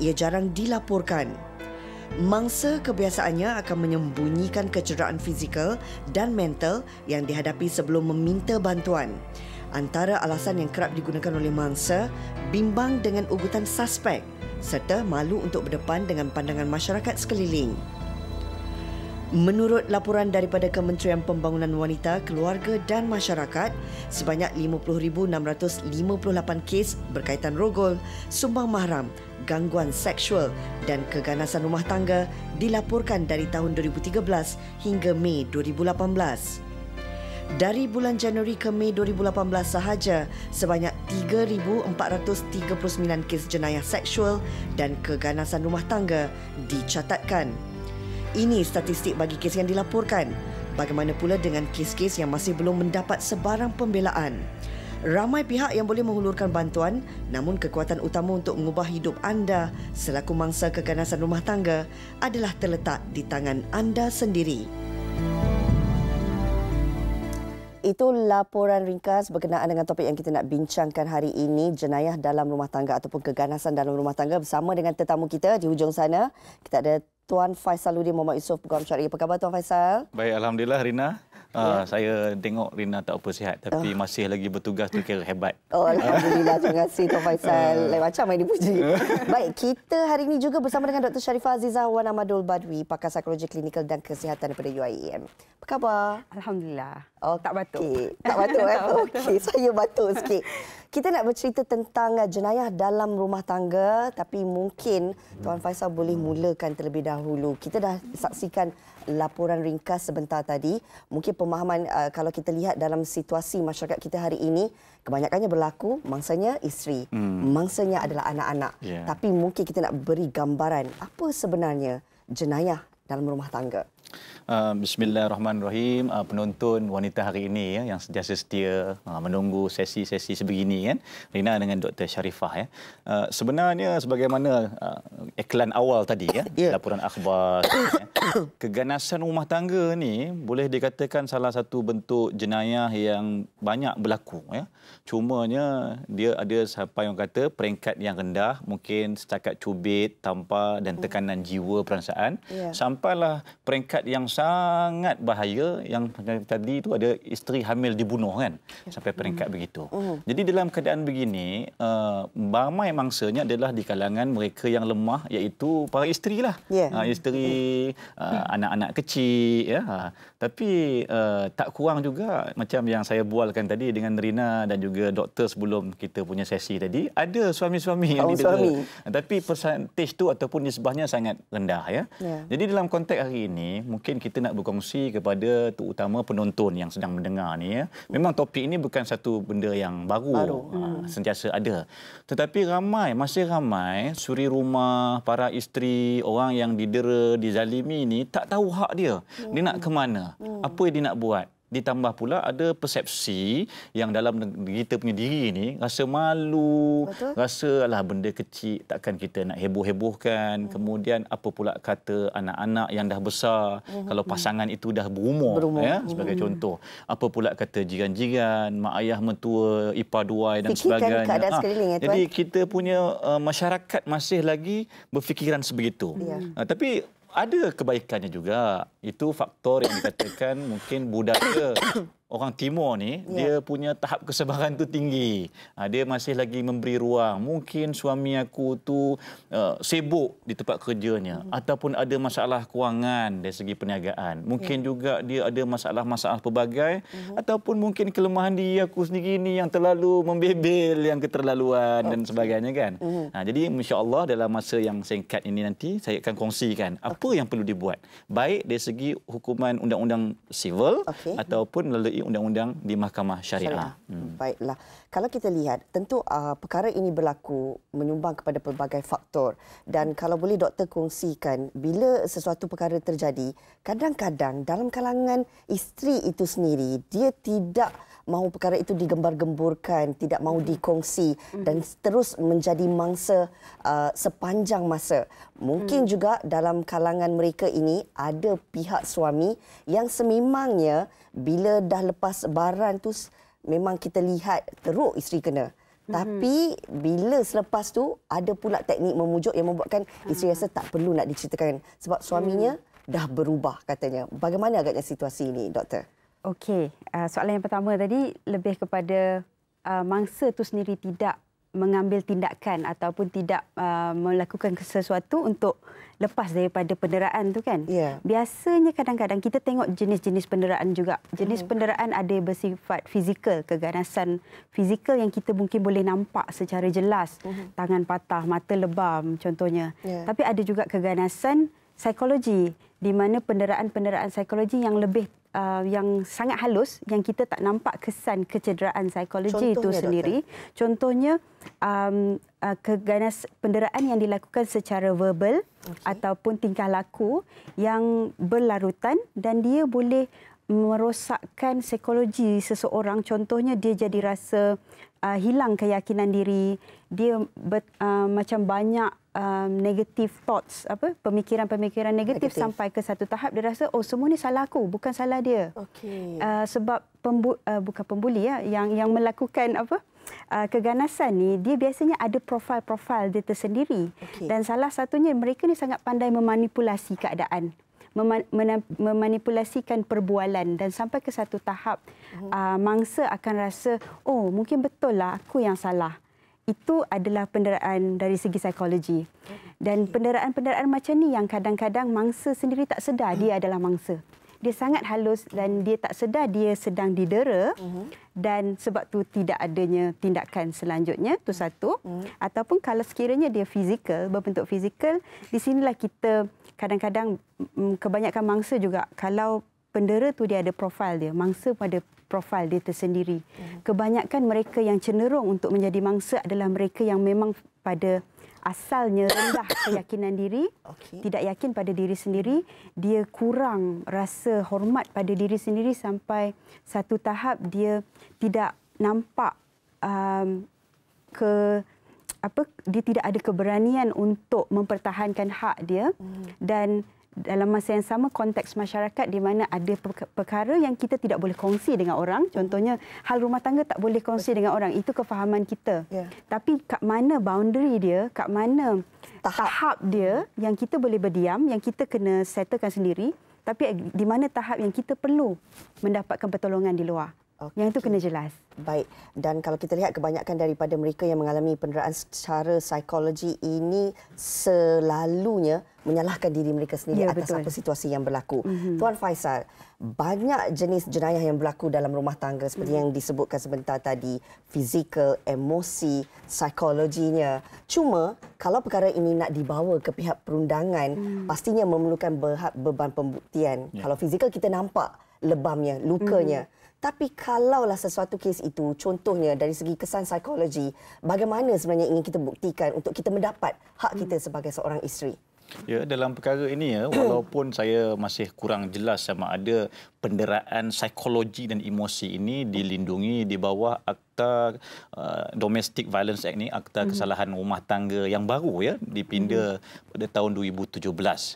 ia jarang dilaporkan. Mangsa kebiasaannya akan menyembunyikan kecederaan fizikal dan mental yang dihadapi sebelum meminta bantuan. Antara alasan yang kerap digunakan oleh mangsa, bimbang dengan ugutan suspek serta malu untuk berdepan dengan pandangan masyarakat sekeliling. Menurut laporan daripada Kementerian Pembangunan Wanita, Keluarga dan Masyarakat, sebanyak 50,658 kes berkaitan rogol, sumbang mahram, gangguan seksual dan keganasan rumah tangga dilaporkan dari tahun 2013 hingga Mei 2018. Dari bulan Januari ke Mei 2018 sahaja, sebanyak 3439 kes jenayah seksual dan keganasan rumah tangga dicatatkan. Ini statistik bagi kes yang dilaporkan. Bagaimana pula dengan kes-kes yang masih belum mendapat sebarang pembelaan? Ramai pihak yang boleh menghulurkan bantuan, namun kekuatan utama untuk mengubah hidup anda selaku mangsa keganasan rumah tangga adalah terletak di tangan anda sendiri. Itu laporan ringkas berkenaan dengan topik yang kita nak bincangkan hari ini, jenayah dalam rumah tangga ataupun keganasan dalam rumah tangga bersama dengan tetamu kita di hujung sana. Kita ada Tuan Faisaluddin Muhammad Yusof Pegawai Syariah. Apa khabar Tuan Faisal? Baik, Alhamdulillah Rina. Ah, ya. Uh, saya tengok Rina tak apa sihat tapi uh. masih lagi bertugas tu kira hebat. Oh, Alhamdulillah. Terima kasih Tuan Faisal. Uh. Lain macam yang dipuji. Uh. Baik, kita hari ini juga bersama dengan Dr. Sharifah Azizah Wan Amadul Badwi, pakar psikologi klinikal dan kesihatan daripada UIEM. Apa khabar? Alhamdulillah. Oh, tak batuk. Okay. Tak batuk. eh? Okey, saya batuk sikit. Kita nak bercerita tentang jenayah dalam rumah tangga tapi mungkin Tuan Faisal boleh mulakan terlebih dahulu dahulu. Kita dah saksikan laporan ringkas sebentar tadi. Mungkin pemahaman uh, kalau kita lihat dalam situasi masyarakat kita hari ini, kebanyakannya berlaku mangsanya isteri, hmm. mangsanya adalah anak-anak. Yeah. Tapi mungkin kita nak beri gambaran apa sebenarnya jenayah dalam rumah tangga. Uh, Bismillahirrahmanirrahim. Uh, penonton wanita hari ini ya yang sentiasa setia uh, menunggu sesi-sesi sebegini kan. Rina dengan Dr. Sharifah ya. Uh, sebenarnya sebagaimana uh, iklan awal tadi ya, yeah. laporan akhbar ya. Keganasan rumah tangga ni boleh dikatakan salah satu bentuk jenayah yang banyak berlaku ya. Cumanya dia ada siapa yang kata peringkat yang rendah, mungkin setakat cubit, tampar dan tekanan jiwa perasaan yeah. sampailah peringkat syarikat yang sangat bahaya yang tadi itu ada isteri hamil dibunuh kan ya. sampai peringkat hmm. begitu. Hmm. Jadi dalam keadaan begini uh, ramai mangsanya adalah di kalangan mereka yang lemah iaitu para ya. ah, isteri lah. Yeah. Hmm. Uh, isteri, anak-anak yeah. uh, hmm. kecil. Ya. Uh, tapi uh, tak kurang juga macam yang saya bualkan tadi dengan Rina dan juga doktor sebelum kita punya sesi tadi ada suami-suami yang oh, didera. Tapi persentase itu ataupun nisbahnya sangat rendah. ya. Yeah. Jadi dalam konteks hari ini mungkin kita nak berkongsi kepada terutama penonton yang sedang mendengar ni ya. Memang topik ini bukan satu benda yang baru. baru. Ha, hmm. Sentiasa ada. Tetapi ramai, masih ramai suri rumah, para isteri, orang yang didera, dizalimi ni tak tahu hak dia. Hmm. Dia nak ke mana? Hmm. Apa yang dia nak buat? ditambah pula ada persepsi yang dalam kita punya diri ini rasa malu Betul. rasa lah benda kecil takkan kita nak heboh-hebohkan hmm. kemudian apa pula kata anak-anak yang dah besar hmm. kalau hmm. pasangan hmm. itu dah berumur, berumur. ya hmm. sebagai hmm. contoh apa pula kata jiran-jiran mak ayah mentua ipar duai dan Fikirkan sebagainya ha. ya, jadi kita punya uh, masyarakat masih lagi berfikiran sebegitu ya. uh, tapi ada kebaikannya juga itu faktor yang dikatakan mungkin budaya orang timur ni ya. dia punya tahap kesebaran tu tinggi. Ha, dia masih lagi memberi ruang. Mungkin suami aku tu uh, sibuk di tempat kerjanya hmm. ataupun ada masalah kewangan dari segi perniagaan. Mungkin ya. juga dia ada masalah-masalah pelbagai uh-huh. ataupun mungkin kelemahan diri aku sendiri ni yang terlalu membebel, yang keterlaluan okay. dan sebagainya kan. Uh-huh. Ha, jadi insya-Allah dalam masa yang singkat ini nanti saya akan kongsikan okay. apa yang perlu dibuat. Baik dari segi hukuman undang-undang civil okay. ataupun melalui undang-undang di mahkamah syariah. syariah. Hmm. Baiklah. Kalau kita lihat, tentu uh, perkara ini berlaku menyumbang kepada pelbagai faktor. Dan kalau boleh doktor kongsikan, bila sesuatu perkara terjadi, kadang-kadang dalam kalangan isteri itu sendiri, dia tidak mahu perkara itu digembar-gemburkan, tidak mahu hmm. dikongsi hmm. dan terus menjadi mangsa uh, sepanjang masa. Mungkin hmm. juga dalam kalangan mereka ini ada pi- pihak suami yang sememangnya bila dah lepas baran tu memang kita lihat teruk isteri kena. Mhm. Tapi bila selepas tu ada pula teknik memujuk yang membuatkan isteri ah. rasa tak perlu nak diceritakan sebab suaminya hmm. dah berubah katanya. Bagaimana agaknya situasi ini doktor? Okey, uh, soalan yang pertama tadi lebih kepada uh, mangsa tu sendiri tidak mengambil tindakan ataupun tidak uh, melakukan sesuatu untuk lepas daripada penderaan tu kan. Yeah. Biasanya kadang-kadang kita tengok jenis-jenis penderaan juga. Jenis mm-hmm. penderaan ada bersifat fizikal, keganasan fizikal yang kita mungkin boleh nampak secara jelas. Mm-hmm. Tangan patah, mata lebam contohnya. Yeah. Tapi ada juga keganasan psikologi di mana penderaan-penderaan psikologi yang lebih uh, yang sangat halus yang kita tak nampak kesan kecederaan psikologi Contohnya, itu sendiri. Doktor. Contohnya um, uh, keganas penderaan yang dilakukan secara verbal okay. ataupun tingkah laku yang berlarutan dan dia boleh merosakkan psikologi seseorang. Contohnya dia jadi rasa uh, hilang keyakinan diri, dia ber, uh, macam banyak um, negative thoughts apa pemikiran-pemikiran negatif sampai ke satu tahap dia rasa oh semua ni salah aku bukan salah dia. Okey. Uh, sebab pembu- uh, bukan pembuli ya yang yang melakukan apa uh, keganasan ni dia biasanya ada profil-profil dia tersendiri okay. dan salah satunya mereka ni sangat pandai memanipulasi keadaan. Memanipulasikan perbualan dan sampai ke satu tahap hmm. uh, mangsa akan rasa oh mungkin betul lah aku yang salah itu adalah penderaan dari segi psikologi. Dan penderaan-penderaan macam ni yang kadang-kadang mangsa sendiri tak sedar dia hmm. adalah mangsa. Dia sangat halus dan dia tak sedar dia sedang didera hmm. dan sebab tu tidak adanya tindakan selanjutnya tu satu hmm. ataupun kalau sekiranya dia fizikal berbentuk fizikal di sinilah kita kadang-kadang mm, kebanyakan mangsa juga kalau pendera tu dia ada profil dia mangsa pada profil dia tersendiri. Mhm. Kebanyakan mereka yang cenderung untuk menjadi mangsa adalah mereka yang memang pada asalnya rendah keyakinan diri, okay. tidak yakin pada diri sendiri, dia kurang rasa hormat pada diri sendiri sampai satu tahap dia tidak nampak um, ke apa dia tidak ada keberanian untuk mempertahankan hak dia hmm. dan dalam masa yang sama konteks masyarakat di mana ada perkara yang kita tidak boleh kongsi dengan orang contohnya hal rumah tangga tak boleh kongsi dengan orang itu kefahaman kita yeah. tapi kat mana boundary dia kat mana tahap. tahap dia yang kita boleh berdiam yang kita kena settlekan sendiri tapi di mana tahap yang kita perlu mendapatkan pertolongan di luar Okay. Yang itu kena jelas. Baik. Dan kalau kita lihat kebanyakan daripada mereka yang mengalami penderaan secara psikologi ini selalunya menyalahkan diri mereka sendiri ya, atas betul. apa situasi yang berlaku. Mm-hmm. Tuan Faisal, banyak jenis jenayah yang berlaku dalam rumah tangga seperti mm-hmm. yang disebutkan sebentar tadi, fizikal, emosi, psikologinya. Cuma kalau perkara ini nak dibawa ke pihak perundangan, mm. pastinya memerlukan beban pembuktian. Yeah. Kalau fizikal kita nampak lebamnya, lukanya. Mm-hmm. Tapi kalaulah sesuatu kes itu, contohnya dari segi kesan psikologi, bagaimana sebenarnya ingin kita buktikan untuk kita mendapat hak kita hmm. sebagai seorang isteri? Ya, dalam perkara ini ya, walaupun saya masih kurang jelas sama ada penderaan psikologi dan emosi ini dilindungi di bawah Akta uh, Domestic Violence Act ni Akta hmm. Kesalahan Rumah Tangga yang baru ya dipinda hmm. pada tahun 2017.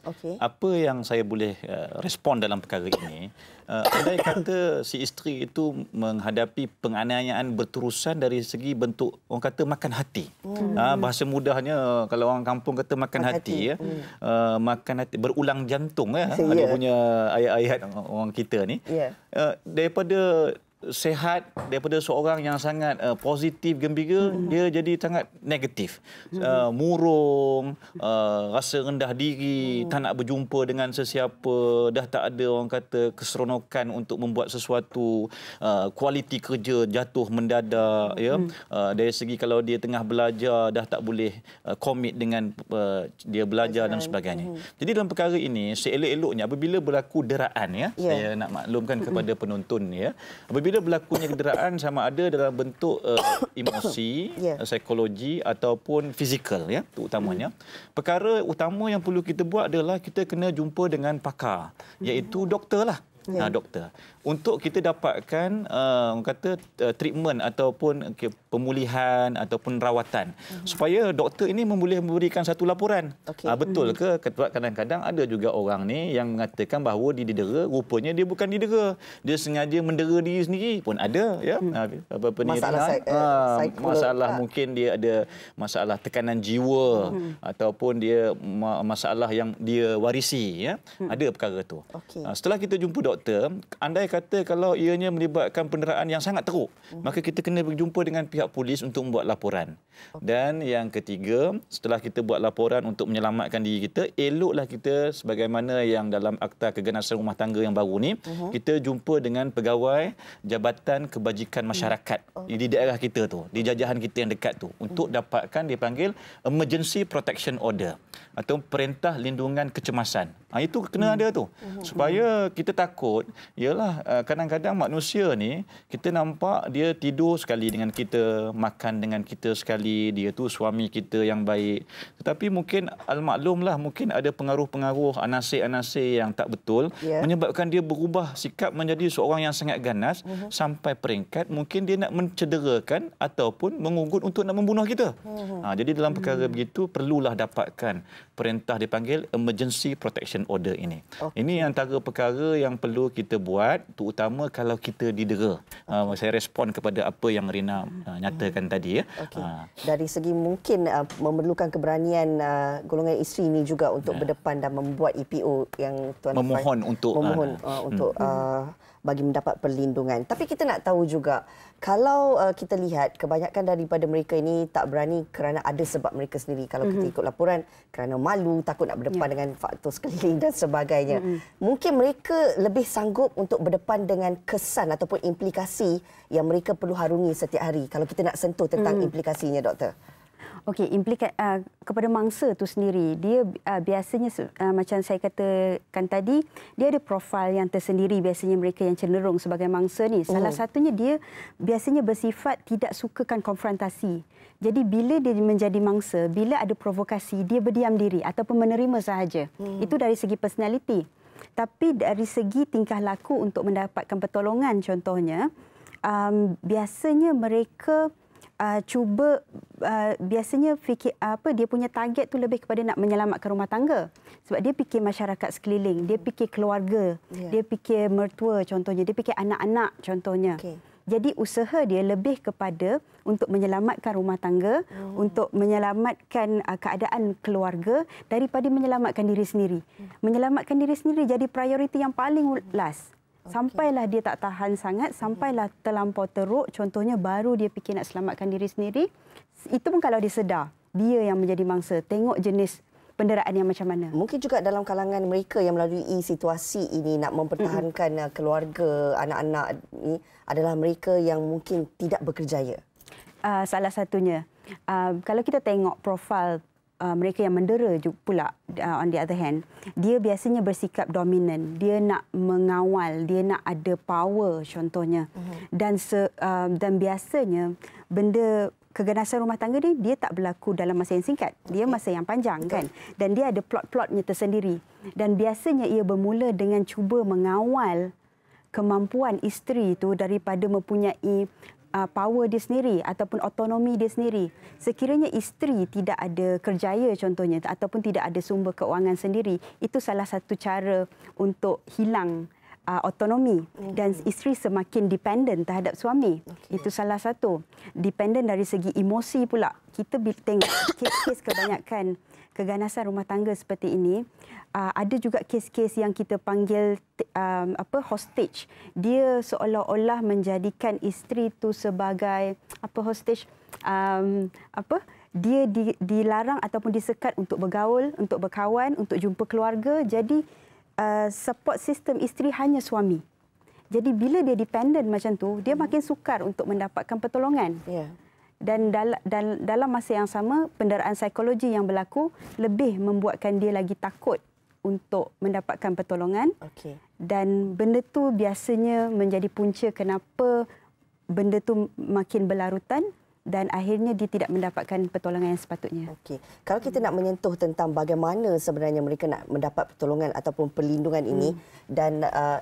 Okay. Apa yang saya boleh uh, respon dalam perkara ini? Uh, yang kata si isteri itu menghadapi penganiayaan berterusan dari segi bentuk orang kata makan hati. Hmm. Uh, bahasa mudahnya kalau orang kampung kata makan, makan hati, hati ya. Hmm. Uh, makan hati berulang jantung ya. Ada punya ayat-ayat orang kita kita ni yeah. uh, daripada sehat daripada seorang yang sangat uh, positif gembira hmm dia jadi sangat negatif hmm uh, murung uh, rasa rendah diri hmm tak nak berjumpa dengan sesiapa dah tak ada orang kata keseronokan untuk membuat sesuatu uh, kualiti kerja jatuh mendadak hmm ya mm-hmm. uh, dari segi kalau dia tengah belajar dah tak boleh uh, komit dengan uh, dia belajar dan sebagainya hmm jadi dalam perkara ini seelok-eloknya apabila berlaku deraan ya yeah. saya nak maklumkan mm-hmm. kepada penonton ya apabila apabila berlakunya kederaan sama ada dalam bentuk uh, emosi, yeah. Ya. psikologi ataupun fizikal ya, utamanya. Mm. Perkara utama yang perlu kita buat adalah kita kena jumpa dengan pakar, hmm. iaitu mm. doktor lah yeah. Ya. doktor. Untuk kita dapatkan uh, kata uh, treatment ataupun okay, pemulihan ataupun rawatan mm-hmm. supaya doktor ini boleh memberikan satu laporan. Okay. Uh, ah, betul mhm. ke mm-hmm. kadang-kadang ada juga orang ni yang mengatakan bahawa dia didera rupanya dia bukan didera. Dia sengaja mendera diri sendiri pun ada ya. Mm-hmm. Uh, apa apa masalah, sa- uh, eh, masalah mungkin dia ada masalah tekanan jiwa mm-hmm. ataupun dia ma- masalah yang dia warisi ya. Mm-hmm. Ada perkara itu. Okay. Uh, setelah kita jumpa doktor doktor, andai kata kalau ianya melibatkan penderaan yang sangat teruk, hmm. maka kita kena berjumpa dengan pihak polis untuk membuat laporan. Okay. Dan yang ketiga, setelah kita buat laporan untuk menyelamatkan diri kita, eloklah kita sebagaimana yang dalam Akta Keganasan Rumah Tangga yang baru ni, hmm. kita jumpa dengan pegawai Jabatan Kebajikan hmm. Masyarakat hmm. di daerah kita tu, di jajahan kita yang dekat tu, untuk hmm. dapatkan dipanggil Emergency Protection Order atau Perintah Lindungan Kecemasan. Ha, itu kena hmm. ada tu. Hmm. Supaya kita takut takut ialah uh, kadang-kadang manusia ni kita nampak dia tidur sekali dengan kita, makan dengan kita sekali, dia tu suami kita yang baik. Tetapi mungkin almaklumlah mungkin ada pengaruh-pengaruh anasir-anasir yang tak betul yeah. menyebabkan dia berubah sikap menjadi seorang yang sangat ganas uh-huh. sampai peringkat mungkin dia nak mencederakan ataupun mengugut untuk nak membunuh kita. Uh-huh. Ha, jadi dalam perkara uh-huh. begitu perlulah dapatkan perintah dipanggil emergency protection order ini. Okay. Ini antara perkara yang perlu perlu kita buat terutama kalau kita didera. Okay. Uh, saya respon kepada apa yang Rina uh, nyatakan hmm. tadi ya. Okay. Uh. Ah. Dari segi mungkin uh, memerlukan keberanian uh, golongan isteri ini juga untuk yeah. berdepan dan membuat EPO yang tuan memohon Fai, untuk memohon uh, uh, untuk hmm. uh, bagi mendapat perlindungan. Tapi kita nak tahu juga kalau uh, kita lihat kebanyakan daripada mereka ini tak berani kerana ada sebab mereka sendiri. Kalau mm-hmm. kita mhm. ikut laporan kerana malu, takut nak berdepan yeah. dengan faktor sekeliling dan sebagainya. Mm-hmm. Mungkin mereka lebih sanggup untuk berdepan dengan kesan ataupun implikasi yang mereka perlu harungi setiap hari. Kalau kita nak sentuh tentang mm-hmm. implikasinya, doktor. Okey, implikat uh, kepada mangsa itu sendiri, dia uh, biasanya uh, macam saya katakan tadi, dia ada profil yang tersendiri biasanya mereka yang cenderung sebagai mangsa ni. Oh. Salah oh. satunya dia biasanya bersifat tidak sukakan konfrontasi. Jadi bila dia menjadi mangsa, bila ada provokasi, dia berdiam diri ataupun menerima sahaja. Hmm. Itu dari segi personaliti. Tapi dari segi tingkah laku untuk mendapatkan pertolongan contohnya, um, biasanya mereka uh, cuba uh, biasanya fikir uh, apa dia punya target tu lebih kepada nak menyelamatkan rumah tangga sebab dia fikir masyarakat sekeliling dia fikir keluarga yeah. dia fikir mertua contohnya dia fikir anak-anak contohnya okay. jadi usaha dia lebih kepada untuk menyelamatkan rumah tangga oh. untuk menyelamatkan uh, keadaan keluarga daripada menyelamatkan diri sendiri hmm. menyelamatkan diri sendiri jadi prioriti yang paling last Sampailah dia tak tahan sangat, mhm. sampailah terlampau teruk, contohnya baru dia fikir nak selamatkan diri sendiri. Itu pun kalau dia sedar, dia yang menjadi mangsa. Tengok jenis penderaan yang macam mana. Mungkin juga dalam kalangan mereka yang melalui situasi ini nak mempertahankan mm-hmm. keluarga, anak-anak ini adalah mereka yang mungkin tidak berkerjaya. Uh, salah satunya. Uh, kalau kita tengok profil Uh, mereka yang mendera pula uh, on the other hand dia biasanya bersikap dominan dia nak mengawal dia nak ada power contohnya uh-huh. dan se, uh, dan biasanya benda keganasan rumah tangga ni dia tak berlaku dalam masa yang singkat dia masa yang panjang kan dan dia ada plot-plotnya tersendiri dan biasanya ia bermula dengan cuba mengawal kemampuan isteri itu daripada mempunyai uh, power dia sendiri ataupun autonomi dia sendiri. Sekiranya isteri tidak ada kerjaya contohnya ataupun tidak ada sumber keuangan sendiri, itu salah satu cara untuk hilang uh, autonomi dan isteri semakin dependent terhadap suami. Okay. Itu salah satu. Dependent dari segi emosi pula. Kita tengok kes-kes kebanyakan keganasan rumah tangga seperti ini uh, ada juga kes-kes yang kita panggil um, apa hostage dia seolah-olah menjadikan isteri tu sebagai apa hostage um, apa dia di, dilarang ataupun disekat untuk bergaul untuk berkawan untuk jumpa keluarga jadi uh, support sistem isteri hanya suami jadi bila dia dependent macam tu dia hmm. makin sukar untuk mendapatkan pertolongan ya yeah dan dan dalam masa yang sama penderaan psikologi yang berlaku lebih membuatkan dia lagi takut untuk mendapatkan pertolongan. Okey. Dan benda tu biasanya menjadi punca kenapa benda tu makin berlarutan dan akhirnya dia tidak mendapatkan pertolongan yang sepatutnya. Okey. Kalau kita hmm. nak menyentuh tentang bagaimana sebenarnya mereka nak mendapat pertolongan ataupun perlindungan ini hmm. dan uh,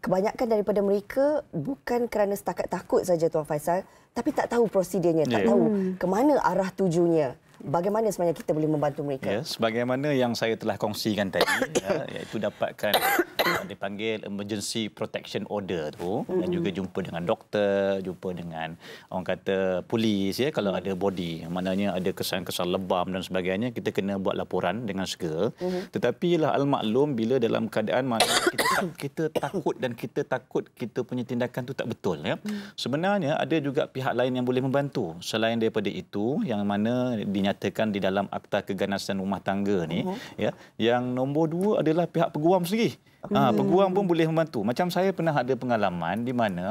kebanyakan daripada mereka bukan kerana setakat takut saja tuan Faisal tapi tak tahu prosedurnya tak yeah. tahu hmm. ke mana arah tujuannya bagaimana sebenarnya kita boleh membantu mereka? Ya, sebagaimana yang saya telah kongsikan tadi, ya, iaitu dapatkan yang dipanggil emergency protection order tu mm-hmm. dan juga jumpa dengan doktor, jumpa dengan orang kata polis ya kalau ada body, maknanya ada kesan-kesan lebam dan sebagainya, kita kena buat laporan dengan segera. Mm-hmm. Tetapi lah al maklum bila dalam keadaan kita, tak, kita takut dan kita takut kita punya tindakan tu tak betul ya. Mm-hmm. Sebenarnya ada juga pihak lain yang boleh membantu selain daripada itu yang mana dinyatakan dinyatakan di dalam akta keganasan rumah tangga ni uh-huh. ya yang nombor dua adalah pihak peguam sendiri ha, hmm. peguam pun boleh membantu macam saya pernah ada pengalaman di mana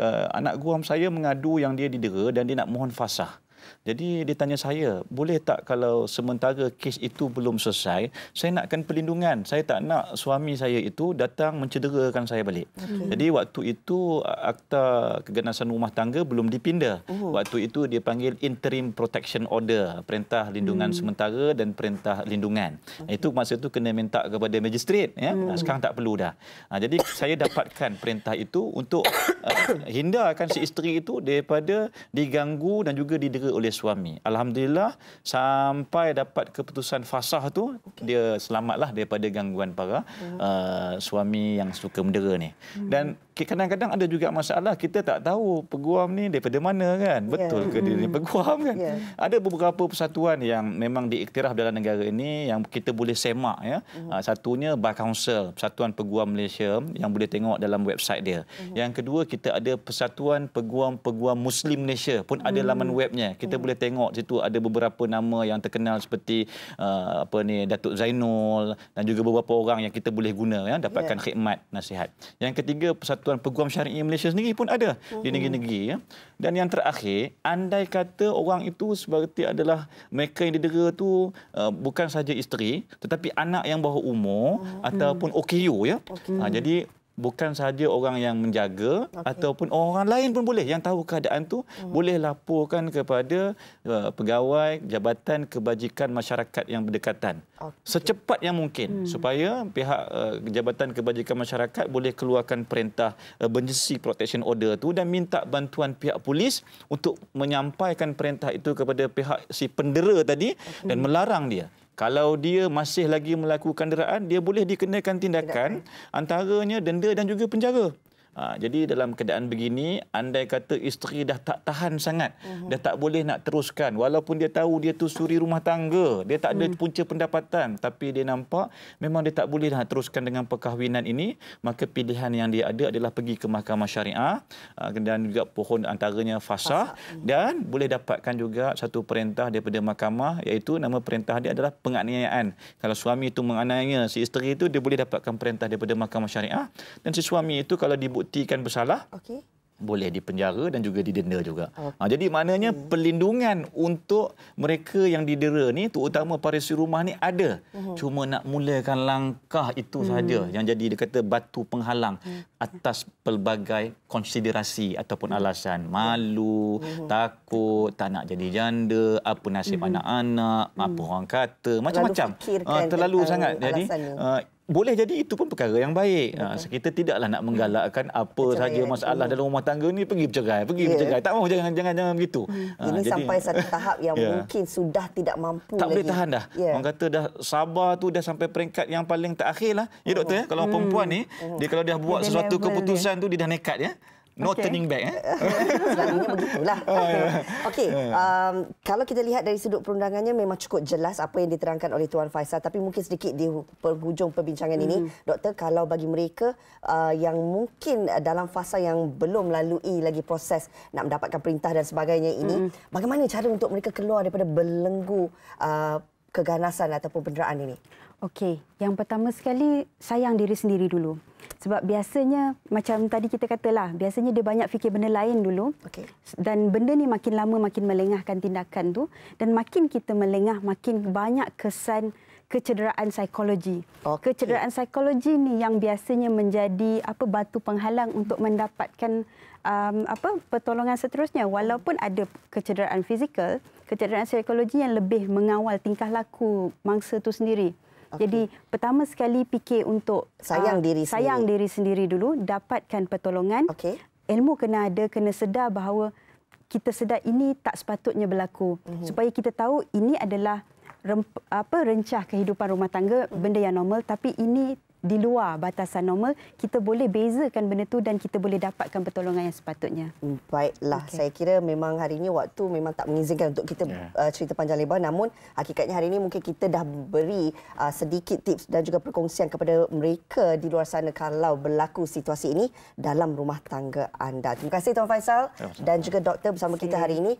uh, anak guam saya mengadu yang dia didera dan dia nak mohon fasah jadi dia tanya saya, boleh tak kalau sementara kes itu belum selesai, saya nakkan perlindungan. Saya tak nak suami saya itu datang mencederakan saya balik. Okay. Jadi waktu itu akta keganasan rumah tangga belum dipindah. Uh. Waktu itu dia panggil interim protection order, perintah lindungan hmm. sementara dan perintah lindungan. Okay. Itu masa itu kena minta kepada magistrate ya. Hmm. Sekarang tak perlu dah. jadi saya dapatkan perintah itu untuk uh, hindarkan si isteri itu daripada diganggu dan juga didera oleh suami. Alhamdulillah sampai dapat keputusan fasah tu okay. dia selamatlah daripada gangguan para hmm. uh, suami yang suka mendera ni. Hmm. Dan kadang-kadang ada juga masalah kita tak tahu peguam ni daripada mana kan ya. betul yeah. ke dia hmm. peguam kan yeah. ada beberapa persatuan yang memang diiktiraf dalam negara ini yang kita boleh semak ya uh-huh. satunya Bar council persatuan peguam Malaysia yang boleh tengok dalam website dia uh-huh. yang kedua kita ada persatuan peguam-peguam Muslim Malaysia pun ada uh-huh. laman webnya kita uh-huh. boleh tengok situ ada beberapa nama yang terkenal seperti uh, apa ni Datuk Zainul dan juga beberapa orang yang kita boleh guna ya dapatkan yeah. khidmat nasihat yang ketiga persatuan persatuan peguam syariah Malaysia sendiri pun ada uh-huh. di mhm. negeri-negeri ya. Dan yang terakhir, andai kata orang itu seperti adalah mereka yang didera tu uh, bukan saja isteri tetapi anak yang bawah umur uh-huh. ataupun OKU ya. Okay. Ah, ha, jadi bukan sahaja orang yang menjaga okay. ataupun orang lain pun boleh yang tahu keadaan tu hmm. boleh laporkan kepada uh, pegawai jabatan kebajikan masyarakat yang berdekatan okay. secepat yang mungkin hmm. supaya pihak uh, jabatan kebajikan masyarakat boleh keluarkan perintah emergency protection order tu dan minta bantuan pihak polis untuk menyampaikan perintah itu kepada pihak si pendera tadi hmm. dan melarang dia kalau dia masih lagi melakukan deraan dia boleh dikenakan tindakan, tindakan. antaranya denda dan juga penjara. Ha, jadi dalam keadaan begini, andai kata isteri dah tak tahan sangat, uh-huh. dah tak boleh nak teruskan. Walaupun dia tahu dia tu suri rumah tangga, dia tak ada hmm. punca pendapatan. Tapi dia nampak memang dia tak boleh nak teruskan dengan perkahwinan ini. Maka pilihan yang dia ada adalah pergi ke mahkamah syariah ha, dan juga pohon antaranya fasah. fasah. Hmm. Dan boleh dapatkan juga satu perintah daripada mahkamah iaitu nama perintah dia adalah penganiayaan. Kalau suami itu menganiaya si isteri itu, dia boleh dapatkan perintah daripada mahkamah syariah. Dan si suami itu kalau dibuat dibuktikan bersalah okey boleh dipenjara dan juga didenda juga. Okay. Ha, jadi maknanya hmm. perlindungan untuk mereka yang didera ni terutama parisi rumah ni ada. Hmm. Cuma nak mulakan langkah itu hmm. saja yang jadi dia kata batu penghalang hmm. atas pelbagai konsiderasi ataupun hmm. alasan malu, hmm. takut, tak nak jadi janda, apa nasib hmm. anak-anak, hmm. apa orang kata, macam-macam. Terlalu, uh, terlalu sangat jadi boleh jadi itu pun perkara yang baik. Ha, kita tidaklah nak menggalakkan hmm. apa saja masalah dalam rumah tangga ini pergi bercerai, pergi yeah. bercerai. Tak mahu jangan jangan jangan begitu. Hmm. Ha, Ini jadi, sampai satu tahap yang yeah. mungkin sudah tidak mampu tak lagi. Tak boleh tahan dah. Yeah. Orang kata dah sabar tu dah sampai peringkat yang paling terakhirlah. Ya doktor hmm. oh. ya, kalau hmm. perempuan ni dia kalau dah buat sesuatu keputusan dia. tu dia dah nekat ya. No okay. turning back. Eh? Selalunya begitulah. Ah, ya. Okey, ah. um, kalau kita lihat dari sudut perundangannya memang cukup jelas apa yang diterangkan oleh Tuan Faisal. Tapi mungkin sedikit di penghujung perbincangan ini, hmm. Doktor, kalau bagi mereka uh, yang mungkin dalam fasa yang belum lalui lagi proses nak mendapatkan perintah dan sebagainya ini, hmm. bagaimana cara untuk mereka keluar daripada belenggu uh, keganasan ataupun penderaan ini? Okey, yang pertama sekali sayang diri sendiri dulu. Sebab biasanya macam tadi kita katalah, biasanya dia banyak fikir benda lain dulu. Okey. Dan benda ni makin lama makin melengahkan tindakan tu dan makin kita melengah makin banyak kesan kecederaan psikologi. Okay. Kecederaan psikologi ni yang biasanya menjadi apa batu penghalang untuk mendapatkan um, apa pertolongan seterusnya walaupun ada kecederaan fizikal kecederaan psikologi yang lebih mengawal tingkah laku mangsa itu sendiri okay. jadi pertama sekali fikir untuk sayang uh, diri uh, sayang sendiri. diri sendiri dulu dapatkan pertolongan okay. ilmu kena ada kena sedar bahawa kita sedar ini tak sepatutnya berlaku mm-hmm. supaya kita tahu ini adalah rem, apa rencah kehidupan rumah tangga mm-hmm. benda yang normal tapi ini di luar batasan normal, kita boleh bezakan benda tu dan kita boleh dapatkan pertolongan yang sepatutnya. Hmm, baiklah, okay. saya kira memang hari ini waktu memang tak mengizinkan untuk kita yeah. Uh, cerita panjang lebar namun hakikatnya hari ini mungkin kita dah beri uh, sedikit tips dan juga perkongsian kepada mereka di luar sana kalau berlaku situasi ini dalam rumah tangga anda. Terima kasih Tuan Faisal ya, dan juga doktor bersama kita hari ini.